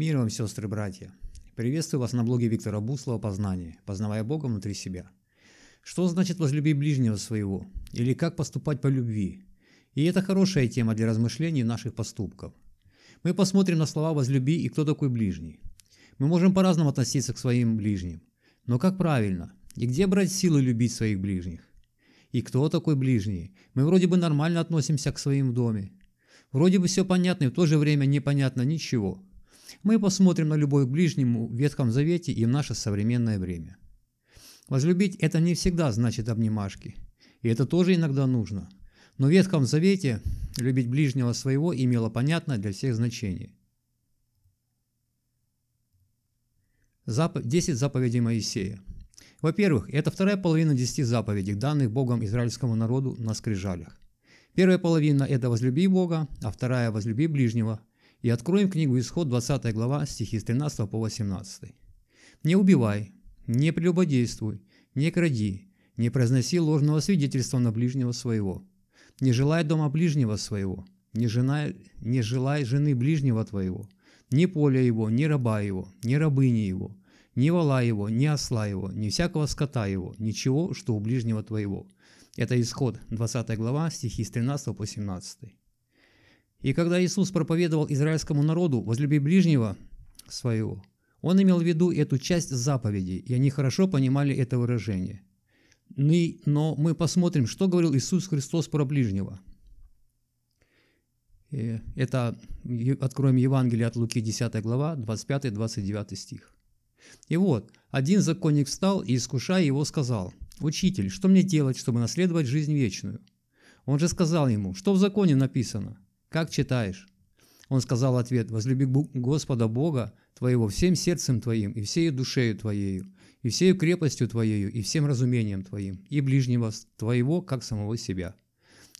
Мир вам, сестры, братья! Приветствую вас на блоге Виктора Буслова «Познание. Познавая Бога внутри себя». Что значит возлюби ближнего своего? Или как поступать по любви? И это хорошая тема для размышлений наших поступков. Мы посмотрим на слова «возлюби» и «кто такой ближний». Мы можем по-разному относиться к своим ближним. Но как правильно? И где брать силы любить своих ближних? И кто такой ближний? Мы вроде бы нормально относимся к своим в доме. Вроде бы все понятно и в то же время непонятно ничего – мы посмотрим на любовь к ближнему в Ветхом Завете и в наше современное время. Возлюбить – это не всегда значит обнимашки, и это тоже иногда нужно. Но в Ветхом Завете любить ближнего своего имело понятное для всех значение. Десять заповедей Моисея. Во-первых, это вторая половина десяти заповедей, данных Богом израильскому народу на скрижалях. Первая половина – это «возлюби Бога», а вторая – «возлюби ближнего», и откроем книгу Исход, 20 глава, стихи с 13 по 18. «Не убивай, не прелюбодействуй, не кради, не произноси ложного свидетельства на ближнего своего, не желай дома ближнего своего, не, жена, не желай жены ближнего твоего, ни поля его, ни раба его, ни рабыни его, ни вала его, ни осла его, ни всякого скота его, ничего, что у ближнего твоего». Это исход, 20 глава, стихи с 13 по 17. И когда Иисус проповедовал израильскому народу «возлюби ближнего своего», он имел в виду эту часть заповеди, и они хорошо понимали это выражение. Но мы посмотрим, что говорил Иисус Христос про ближнего. Э, это откроем Евангелие от Луки, 10 глава, 25-29 стих. И вот, один законник встал и, искушая его, сказал, «Учитель, что мне делать, чтобы наследовать жизнь вечную?» Он же сказал ему, «Что в законе написано?» Как читаешь?» Он сказал ответ, «Возлюби Господа Бога твоего всем сердцем твоим, и всей душею твоею, и всей крепостью твоею, и всем разумением твоим, и ближнего твоего, как самого себя».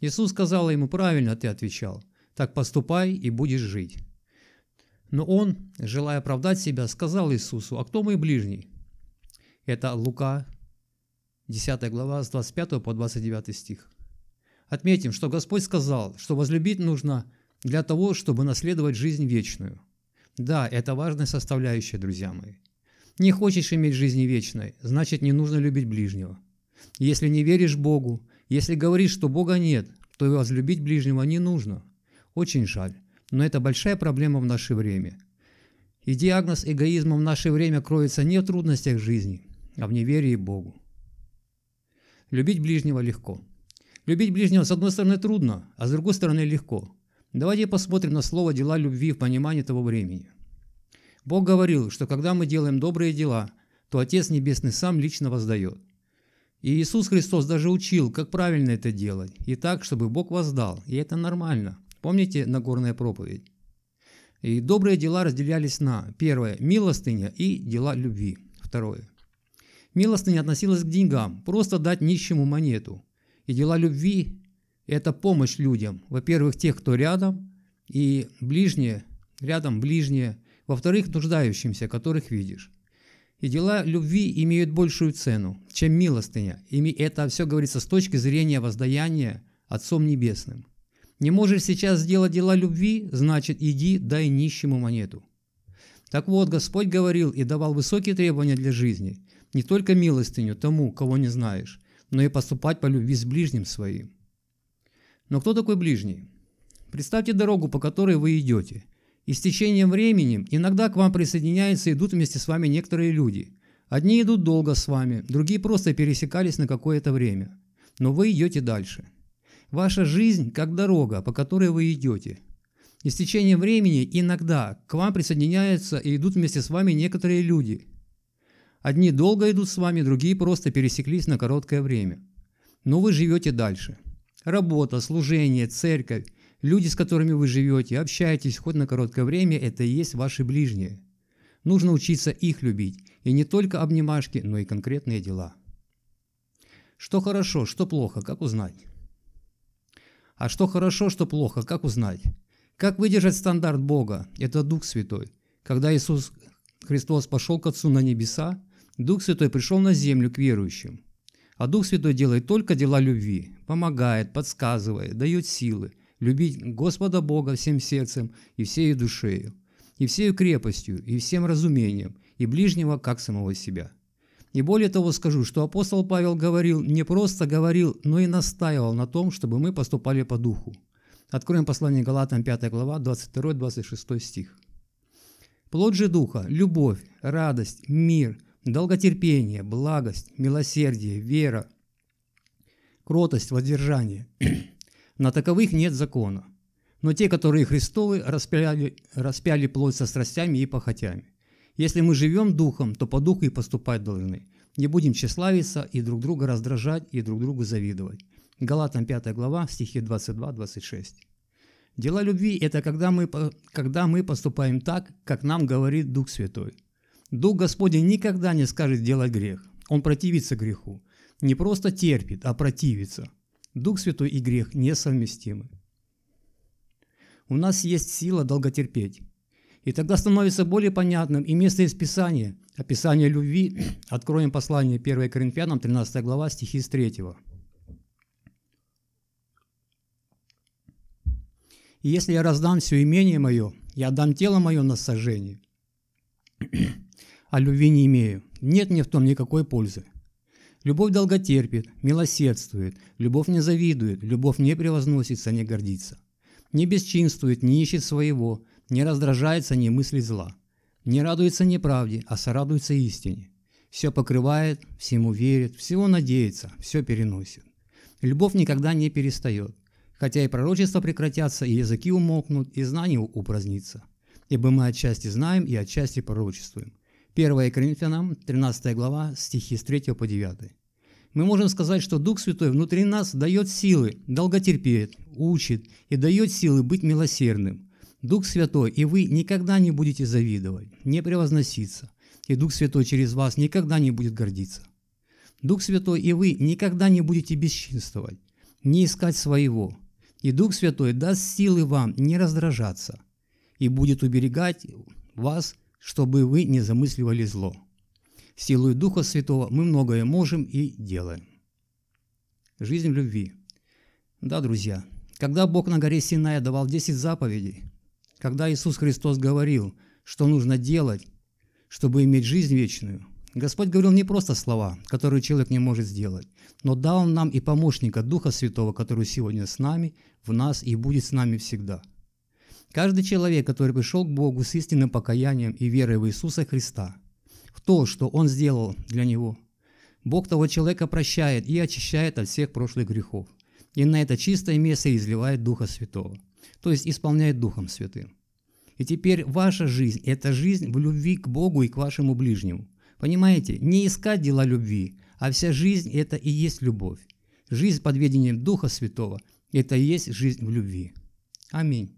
Иисус сказал ему, «Правильно ты отвечал, так поступай и будешь жить». Но он, желая оправдать себя, сказал Иисусу, «А кто мой ближний?» Это Лука, 10 глава, с 25 по 29 стих. Отметим, что Господь сказал, что возлюбить нужно для того, чтобы наследовать жизнь вечную. Да, это важная составляющая, друзья мои. Не хочешь иметь жизни вечной, значит не нужно любить ближнего. Если не веришь Богу, если говоришь, что Бога нет, то и возлюбить ближнего не нужно. Очень жаль, но это большая проблема в наше время. И диагноз эгоизма в наше время кроется не в трудностях жизни, а в неверии Богу. Любить ближнего легко – Любить ближнего с одной стороны трудно, а с другой стороны легко. Давайте посмотрим на слово «дела любви» в понимании того времени. Бог говорил, что когда мы делаем добрые дела, то Отец Небесный сам лично воздает. И Иисус Христос даже учил, как правильно это делать, и так, чтобы Бог воздал, и это нормально. Помните Нагорная проповедь? И добрые дела разделялись на первое – милостыня и дела любви. Второе. Милостыня относилась к деньгам, просто дать нищему монету. И дела любви – это помощь людям. Во-первых, тех, кто рядом, и ближние, рядом ближние. Во-вторых, нуждающимся, которых видишь. И дела любви имеют большую цену, чем милостыня. И это все говорится с точки зрения воздаяния Отцом Небесным. Не можешь сейчас сделать дела любви, значит, иди, дай нищему монету. Так вот, Господь говорил и давал высокие требования для жизни, не только милостыню тому, кого не знаешь, но и поступать по любви с ближним своим. Но кто такой ближний? Представьте дорогу, по которой вы идете. И с течением времени иногда к вам присоединяются и идут вместе с вами некоторые люди. Одни идут долго с вами, другие просто пересекались на какое-то время. Но вы идете дальше. Ваша жизнь как дорога, по которой вы идете. И с течением времени иногда к вам присоединяются и идут вместе с вами некоторые люди – Одни долго идут с вами, другие просто пересеклись на короткое время. Но вы живете дальше. Работа, служение, церковь, люди, с которыми вы живете, общаетесь хоть на короткое время, это и есть ваши ближние. Нужно учиться их любить. И не только обнимашки, но и конкретные дела. Что хорошо, что плохо, как узнать? А что хорошо, что плохо, как узнать? Как выдержать стандарт Бога? Это Дух Святой. Когда Иисус Христос пошел к Отцу на небеса, Дух Святой пришел на землю к верующим. А Дух Святой делает только дела любви, помогает, подсказывает, дает силы, любить Господа Бога всем сердцем и всею душею, и всею крепостью, и всем разумением, и ближнего, как самого себя. И более того скажу, что апостол Павел говорил, не просто говорил, но и настаивал на том, чтобы мы поступали по духу. Откроем послание Галатам 5 глава, 22-26 стих. Плод же духа – любовь, радость, мир – долготерпение, благость, милосердие, вера, кротость, воздержание. На таковых нет закона. Но те, которые Христовы, распяли, распяли плоть со страстями и похотями. Если мы живем духом, то по духу и поступать должны. Не будем тщеславиться и друг друга раздражать, и друг другу завидовать. Галатам 5 глава, стихи 22-26. Дела любви – это когда мы, когда мы поступаем так, как нам говорит Дух Святой – Дух Господень никогда не скажет делать грех. Он противится греху. Не просто терпит, а противится. Дух Святой и грех несовместимы. У нас есть сила долготерпеть. И тогда становится более понятным и место из Писания, описание любви. Откроем послание 1 Коринфянам, 13 глава, стихи с 3. «И если я раздам все имение мое, я отдам тело мое на сожжение, а любви не имею. Нет мне в том никакой пользы. Любовь долготерпит, милосердствует, любовь не завидует, любовь не превозносится, не гордится. Не бесчинствует, не ищет своего, не раздражается, не мыслит зла. Не радуется неправде, а сорадуется истине. Все покрывает, всему верит, всего надеется, все переносит. Любовь никогда не перестает, хотя и пророчества прекратятся, и языки умокнут, и знания упразднится. Ибо мы отчасти знаем и отчасти пророчествуем – 1 Коринфянам, 13 глава, стихи с 3 по 9. Мы можем сказать, что Дух Святой внутри нас дает силы, долготерпеет, учит и дает силы быть милосердным. Дух Святой, и вы никогда не будете завидовать, не превозноситься, и Дух Святой через вас никогда не будет гордиться. Дух Святой, и вы никогда не будете бесчинствовать, не искать своего, и Дух Святой даст силы вам не раздражаться и будет уберегать вас – чтобы вы не замысливали зло. Силой Духа Святого мы многое можем и делаем. Жизнь в любви. Да, друзья, когда Бог на горе Синая давал 10 заповедей, когда Иисус Христос говорил, что нужно делать, чтобы иметь жизнь вечную, Господь говорил не просто слова, которые человек не может сделать, но дал нам и помощника Духа Святого, который сегодня с нами, в нас и будет с нами всегда – Каждый человек, который пришел к Богу с истинным покаянием и верой в Иисуса Христа, в то, что Он сделал для него, Бог того человека прощает и очищает от всех прошлых грехов, и на это чистое место изливает Духа Святого, то есть исполняет Духом Святым. И теперь ваша жизнь – это жизнь в любви к Богу и к вашему ближнему. Понимаете, не искать дела любви, а вся жизнь – это и есть любовь. Жизнь под ведением Духа Святого – это и есть жизнь в любви. Аминь.